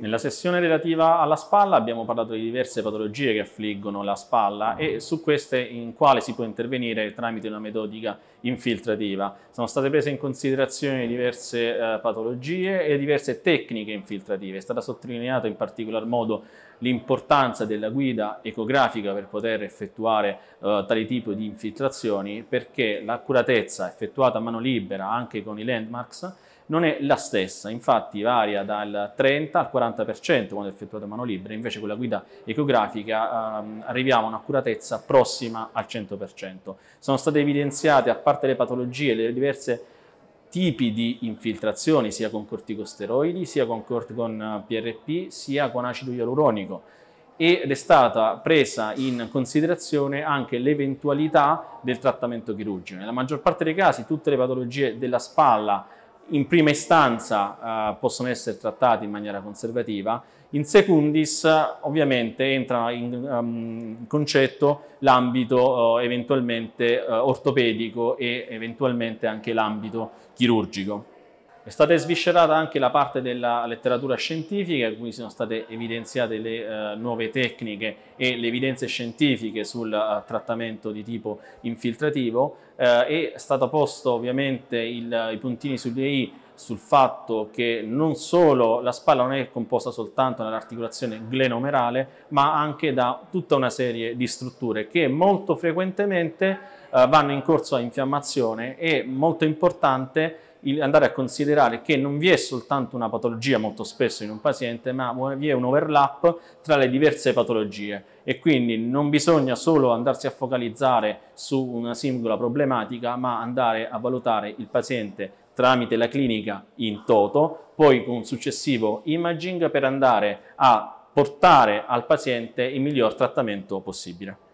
Nella sessione relativa alla spalla abbiamo parlato di diverse patologie che affliggono la spalla e su queste in quale si può intervenire tramite una metodica infiltrativa. Sono state prese in considerazione diverse eh, patologie e diverse tecniche infiltrative. È stata sottolineata in particolar modo l'importanza della guida ecografica per poter effettuare eh, tale tipo di infiltrazioni perché l'accuratezza effettuata a mano libera anche con i landmarks non è la stessa, infatti varia dal 30 al 40% quando è effettuata a mano libera, invece con la guida ecografica ehm, arriviamo a un'accuratezza prossima al 100%. Sono state evidenziate, a parte le patologie, le diverse tipi di infiltrazioni, sia con corticosteroidi, sia con, con PRP, eh, sia con acido ialuronico ed è stata presa in considerazione anche l'eventualità del trattamento chirurgico. Nella maggior parte dei casi tutte le patologie della spalla in prima istanza eh, possono essere trattati in maniera conservativa, in secundis ovviamente entra in um, concetto l'ambito eh, eventualmente eh, ortopedico e eventualmente anche l'ambito chirurgico. È stata sviscerata anche la parte della letteratura scientifica, in cui sono state evidenziate le uh, nuove tecniche e le evidenze scientifiche sul uh, trattamento di tipo infiltrativo. Uh, è stato posto ovviamente il, i puntini sulle i sul fatto che non solo la spalla non è composta soltanto dall'articolazione glenomerale, ma anche da tutta una serie di strutture che molto frequentemente vanno in corso a infiammazione e molto importante andare a considerare che non vi è soltanto una patologia molto spesso in un paziente, ma vi è un overlap tra le diverse patologie e quindi non bisogna solo andarsi a focalizzare su una singola problematica, ma andare a valutare il paziente tramite la clinica in toto, poi con un successivo imaging per andare a portare al paziente il miglior trattamento possibile.